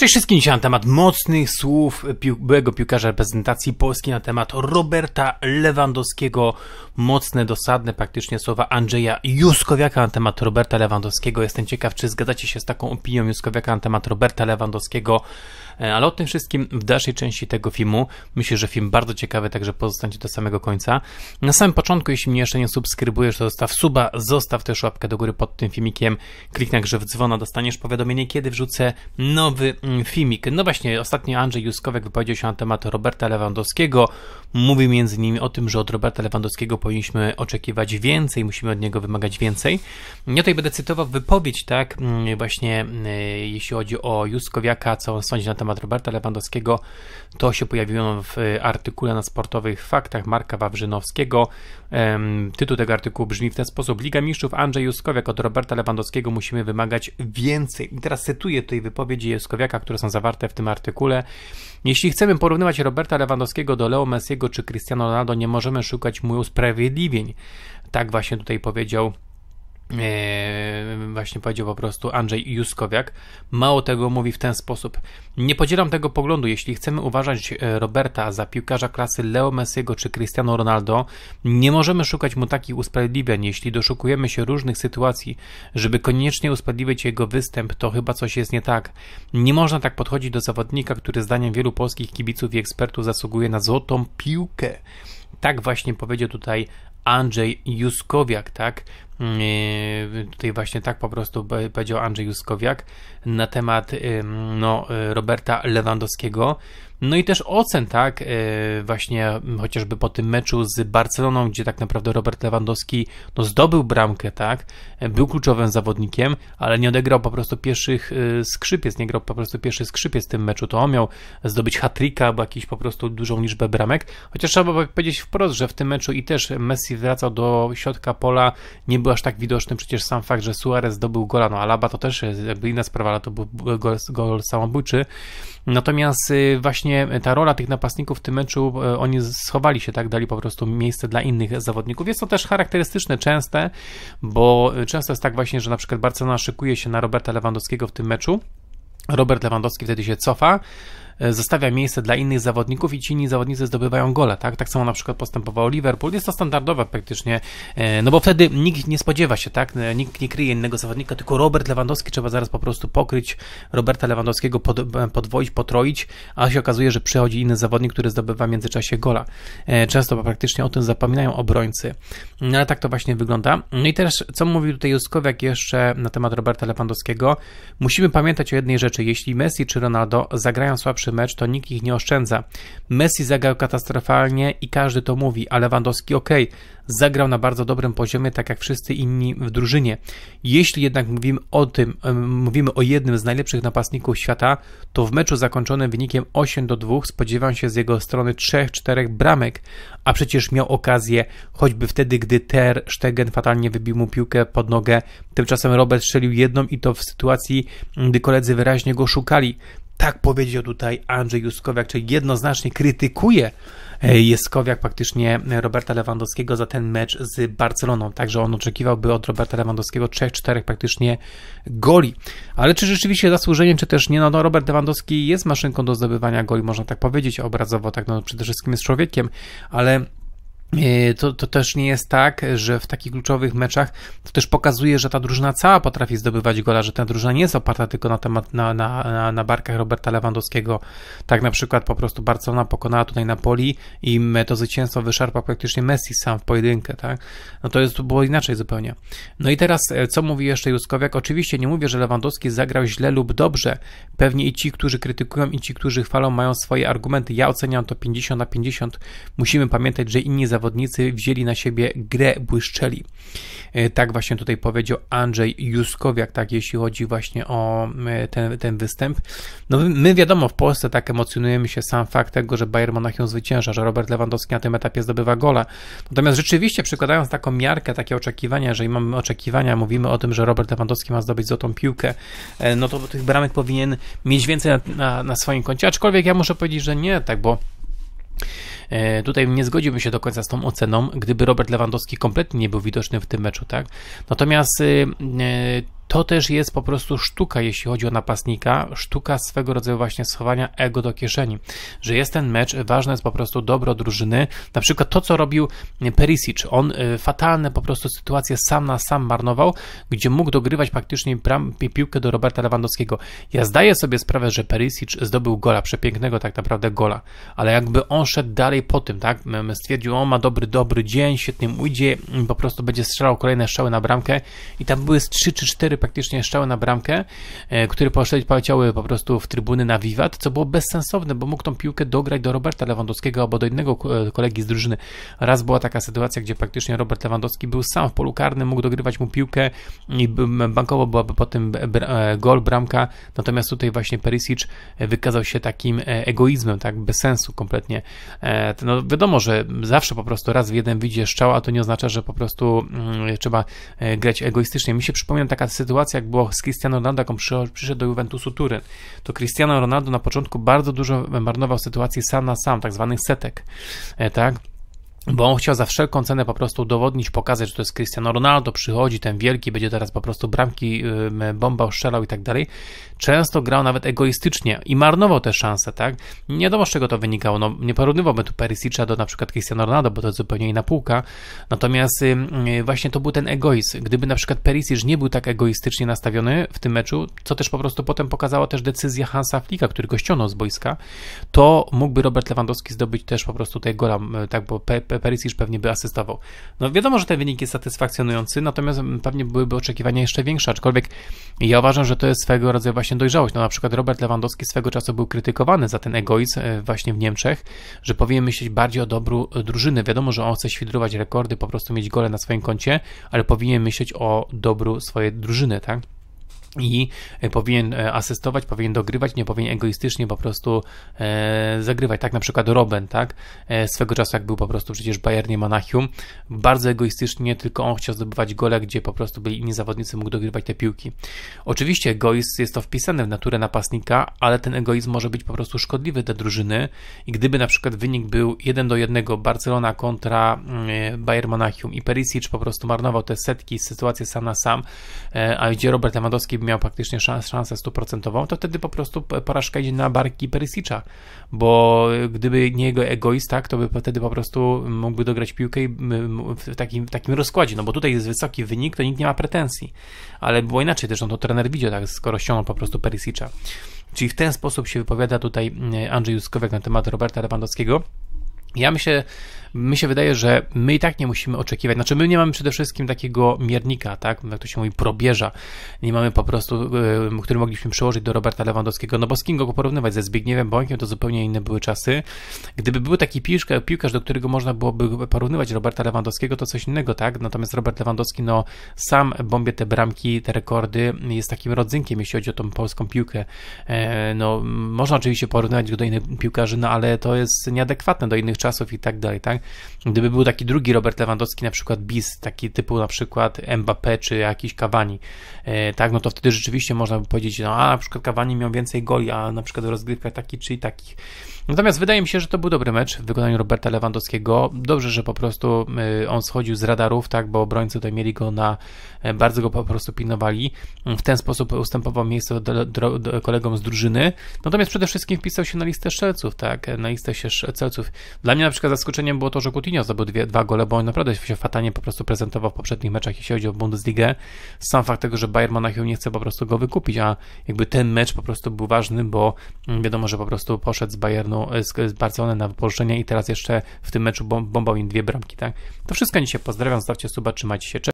Cześć wszystkim dzisiaj na temat mocnych słów pił byłego piłkarza reprezentacji Polski na temat Roberta Lewandowskiego. Mocne, dosadne praktycznie słowa Andrzeja Juskowiaka na temat Roberta Lewandowskiego. Jestem ciekaw, czy zgadzacie się z taką opinią Juskowiaka na temat Roberta Lewandowskiego. E, ale o tym wszystkim w dalszej części tego filmu. Myślę, że film bardzo ciekawy, także pozostańcie do samego końca. Na samym początku, jeśli mnie jeszcze nie subskrybujesz, to zostaw suba, zostaw też łapkę do góry pod tym filmikiem, kliknij na grzew dzwona, dostaniesz powiadomienie, kiedy wrzucę nowy mm, filmik. No właśnie, ostatnio Andrzej Juskowek wypowiedział się na temat Roberta Lewandowskiego. Mówi między innymi o tym, że od Roberta Lewandowskiego powinniśmy oczekiwać więcej, musimy od niego wymagać więcej. Ja tutaj będę cytował wypowiedź, tak, mm, właśnie mm, jeśli chodzi o Juskowiaka, co on sądzi na temat temat Roberta Lewandowskiego. To się pojawiło w e, artykule na sportowych faktach Marka Wawrzynowskiego. Tytuł tego artykułu brzmi w ten sposób. Liga Mistrzów Andrzej Juskowiak od Roberta Lewandowskiego musimy wymagać więcej. I teraz cytuję tej wypowiedzi Juskowiaka, które są zawarte w tym artykule. Jeśli chcemy porównywać Roberta Lewandowskiego do Leo Messiego czy Cristiano Ronaldo, nie możemy szukać mu usprawiedliwień. Tak właśnie tutaj powiedział E, właśnie powiedział po prostu Andrzej Juskowiak. Mało tego mówi w ten sposób. Nie podzielam tego poglądu. Jeśli chcemy uważać e, Roberta za piłkarza klasy Leo Messiego czy Cristiano Ronaldo, nie możemy szukać mu takich usprawiedliwień. Jeśli doszukujemy się różnych sytuacji, żeby koniecznie usprawiedliwić jego występ, to chyba coś jest nie tak. Nie można tak podchodzić do zawodnika, który zdaniem wielu polskich kibiców i ekspertów zasługuje na złotą piłkę. Tak właśnie powiedział tutaj Andrzej Juskowiak, tak? Mm, e, tutaj właśnie tak po prostu powiedział Andrzej Juskowiak na temat no, e, Roberta Lewandowskiego. No i też ocen, tak, e, właśnie chociażby po tym meczu z Barceloną, gdzie tak naprawdę Robert Lewandowski no, zdobył bramkę, tak, e, był kluczowym zawodnikiem, ale nie odegrał po prostu pierwszych e, skrzypiec, nie grał po prostu pierwszy skrzypiec w tym meczu, to on miał zdobyć hat-tricka albo jakiś po prostu dużą liczbę bramek, chociaż trzeba powiedzieć wprost, że w tym meczu i też Messi wracał do środka pola, nie był aż tak widoczny przecież sam fakt, że Suarez zdobył gola, no Alaba to też jakby inna sprawa, ale to był gol, gol samobójczy, natomiast właśnie właśnie ta rola tych napastników w tym meczu, e, oni schowali się, tak, dali po prostu miejsce dla innych zawodników. Jest to też charakterystyczne, częste, bo często jest tak właśnie, że na przykład Barcelona szykuje się na Roberta Lewandowskiego w tym meczu, Robert Lewandowski wtedy się cofa, E, zostawia miejsce dla innych zawodników i ci inni zawodnicy zdobywają gole, tak? Tak samo na przykład postępował Liverpool. Jest to standardowe praktycznie, e, no bo wtedy nikt nie spodziewa się, tak? E, nikt nie kryje innego zawodnika, tylko Robert Lewandowski trzeba zaraz po prostu pokryć, Roberta Lewandowskiego pod, podwoić, potroić, a się okazuje, że przychodzi inny zawodnik, który zdobywa w międzyczasie gola. Często praktycznie o tym zapominają obrońcy. No ale tak to właśnie wygląda. No i teraz, co mówił tutaj Juskowiak jeszcze na temat Roberta Lewandowskiego, musimy pamiętać o jednej rzeczy. Jeśli Messi czy Ronaldo zagrają słabszy pierwszy mecz, to nikt ich nie oszczędza. Messi zagrał katastrofalnie i każdy to mówi, a Lewandowski ok, zagrał na bardzo dobrym poziomie, tak jak wszyscy inni w drużynie. Jeśli jednak mówimy o tym, mówimy o jednym z najlepszych napastników świata, to w meczu zakończonym wynikiem 8 do 2 spodziewam się z jego strony 3-4 bramek, a przecież miał okazję choćby wtedy, gdy Ter Stegen fatalnie wybił mu piłkę pod nogę. Tymczasem Robert strzelił jedną i to w sytuacji, gdy koledzy wyraźnie go szukali. Tak powiedział tutaj Andrzej Juskowiak, czyli jednoznacznie krytykuje e, Jeskowiak praktycznie Roberta Lewandowskiego za ten mecz z Barceloną. Także on oczekiwałby od Roberta Lewandowskiego 3-4 praktycznie goli. Ale czy rzeczywiście zasłużenie, czy też nie? No, no Robert Lewandowski jest maszynką do zdobywania goli, można tak powiedzieć obrazowo, tak no przede wszystkim jest człowiekiem, ale E, to, to też nie jest tak, że w takich kluczowych meczach to też pokazuje, że ta drużyna cała potrafi zdobywać gola, że ta drużyna nie jest oparta tylko na temat na, na, na barkach Roberta Lewandowskiego. Tak na przykład po prostu Barcelona pokonała tutaj Napoli i to zwycięstwo wyszarpa praktycznie Messi sam w pojedynkę, tak? No to jest to było inaczej zupełnie. No i teraz e, co mówi jeszcze Juskowiak? Oczywiście nie mówię, że Lewandowski zagrał źle lub dobrze. Pewnie i ci, którzy krytykują i ci, którzy chwalą mają swoje argumenty. Ja oceniam to 50 na 50. Musimy pamiętać, że inni zawodnicy zawodnicy wzięli na siebie grę, błyszczeli. E, tak właśnie tutaj powiedział Andrzej Juskowiak, tak jeśli chodzi właśnie o e, ten, ten występ. No my wiadomo, w Polsce tak emocjonujemy się sam fakt tego, że Bayern Monachium zwycięża, że Robert Lewandowski na tym etapie zdobywa gola. Natomiast rzeczywiście przykładając taką miarkę, takie oczekiwania, jeżeli mamy oczekiwania, mówimy o tym, że Robert Lewandowski ma zdobyć złotą piłkę, e, no to tych bramek powinien mieć więcej na, na, na swoim koncie, aczkolwiek ja muszę powiedzieć, że nie, tak, bo E, tutaj nie zgodziłbym się do końca z tą oceną, gdyby Robert Lewandowski kompletnie nie był widoczny w tym meczu, tak? Natomiast y, y, to też jest po prostu sztuka, jeśli chodzi o napastnika, sztuka swego rodzaju właśnie schowania ego do kieszeni, że jest ten mecz, ważne jest po prostu dobro drużyny, na przykład to, co robił Perisic, on y, fatalne po prostu sytuacje sam na sam marnował, gdzie mógł dogrywać praktycznie piłkę do Roberta Lewandowskiego. Ja zdaję sobie sprawę, że Perisic zdobył gola, przepięknego tak naprawdę gola, ale jakby on szedł dalej po tym, tak, stwierdził, on ma dobry, dobry dzień, świetnie mu idzie, po prostu będzie strzelał kolejne strzały na bramkę i tam były z 3 czy 4 praktycznie strzał na bramkę, e, który poleciały po prostu w trybuny na wiwat, co było bezsensowne, bo mógł tą piłkę dograć do Roberta Lewandowskiego albo do innego kolegi z drużyny. Raz była taka sytuacja, gdzie praktycznie Robert Lewandowski był sam w polu karnym, mógł dogrywać mu piłkę i bankowo byłaby potem e, gol, bramka, natomiast tutaj właśnie Perisic e, wykazał się takim egoizmem, tak, bez sensu kompletnie. No wiadomo, że zawsze po prostu raz w jeden widzisz strzał, a to nie oznacza, że po prostu mm, trzeba grać egoistycznie. Mi się przypomina taka sytuacja, sytuacja, jak było z Cristiano Ronaldo, on przyszedł do Juventusu Turyn. To Cristiano Ronaldo na początku bardzo dużo marnował sytuacji sam na sam, tak zwanych setek, e, tak? bo on chciał za wszelką cenę po prostu udowodnić, pokazać, że to jest Cristiano Ronaldo, przychodzi ten wielki, będzie teraz po prostu bramki, bomba strzelał i tak dalej. Często grał nawet egoistycznie i marnował te szanse, tak? Nie wiadomo, z czego to wynikało. No, nie porównywałbym tu Perisicza do na przykład Cristiano Ronaldo, bo to jest zupełnie inna półka. Natomiast właśnie to był ten egoizm. Gdyby na przykład Perisic nie był tak egoistycznie nastawiony w tym meczu, co też po prostu potem pokazała też decyzja Hansa Flika, który go ściągnął z boiska, to mógłby Robert Lewandowski zdobyć też po prostu tego gola, tak, bo Pe Perisic pewnie by asystował. No wiadomo, że ten wynik jest satysfakcjonujący, natomiast mm, pewnie byłyby oczekiwania jeszcze większe, aczkolwiek ja uważam, że to jest swego rodzaju właśnie dojrzałość. No na przykład Robert Lewandowski swego czasu był krytykowany za ten egoizm e, właśnie w Niemczech, że powinien myśleć bardziej o dobru e, drużyny. Wiadomo, że on chce świdrować rekordy, po prostu mieć gole na swoim koncie, ale powinien myśleć o dobru swojej drużyny, tak? i e, powinien e, asystować, powinien dogrywać, nie powinien egoistycznie po prostu e, zagrywać, tak na przykład Robben, tak, swego czasu jak był po prostu przecież Bayernie Manachium, bardzo egoistycznie, tylko on chciał zdobywać gole, gdzie po prostu byli inni zawodnicy, mógł dogrywać te piłki. Oczywiście egoizm jest to wpisane w naturę napastnika, ale ten egoizm może być po prostu szkodliwy dla drużyny i gdyby na przykład wynik był 1 do 1 Barcelona kontra mm, Bayern Manachium i Perisic po prostu marnował te setki, sytuację sam na sam, a gdzie Robert Lewandowski gdyby miał praktycznie szans, szansę stuprocentową, to wtedy po prostu porażka idzie na barki Perisicza, bo gdyby nie jego egoist, to by wtedy po prostu mógłby dograć piłkę w takim, w takim rozkładzie, no bo tutaj jest wysoki wynik, to nikt nie ma pretensji, ale było inaczej, zresztą to trener widział, tak, skoro ściągnął po prostu Perisicza. Czyli w ten sposób się wypowiada tutaj e, Andrzej Juskowiak na temat Roberta Lewandowskiego. Ja myślę, mi się wydaje, że my i tak nie musimy oczekiwać. Znaczy, my nie mamy przede wszystkim takiego miernika, tak? Jak to się mówi, probierza. Nie mamy po prostu, e, który mogliśmy przyłożyć do Roberta Lewandowskiego. No bo z kim go porównywać? Ze Zbigniewem Bońkiem to zupełnie inne były czasy. Gdyby był taki piłka, piłkarz, do którego można byłoby porównywać Roberta Lewandowskiego, to coś innego, tak? Natomiast Robert Lewandowski, no sam bombie te bramki, te rekordy, jest takim rodzynkiem, jeśli chodzi o tą polską piłkę. E, no, można oczywiście porównywać go do innych piłkarzy, no ale to jest nieadekwatne do innych czasów i tak dalej, tak? Gdyby był taki drugi Robert Lewandowski, na przykład bis, taki typu na przykład Mbappé czy jakiś Cavani, e, tak, no to wtedy rzeczywiście można by powiedzieć, no a na przykład Cavani miał więcej goli, a na przykład rozgrywka taki czy i takich. Natomiast wydaje mi się, że to był dobry mecz w wykonaniu Roberta Lewandowskiego. Dobrze, że po prostu e, on schodził z radarów, tak, bo obrońcy tutaj mieli go na, e, bardzo go po prostu pilnowali. W ten sposób ustępował miejsce do, do, do kolegom z drużyny. Natomiast przede wszystkim wpisał się na listę strzelców, tak, na listę się strzelców. Dla dla mnie na przykład zaskoczeniem było to, że Coutinho zdobył dwie, dwa gole, bo on naprawdę się fatalnie po prostu prezentował w poprzednich meczach, jeśli chodzi o Bundesligę. Sam fakt tego, że Bayern Monachium nie chce po prostu go wykupić, a jakby ten mecz po prostu był ważny, bo wiadomo, że po prostu poszedł z Bayernu, z, z Barcelony na wypożyczenie i teraz jeszcze w tym meczu bombał im dwie bramki, tak? To wszystko dzisiaj pozdrawiam, zostawcie suba, trzymajcie się, cześć.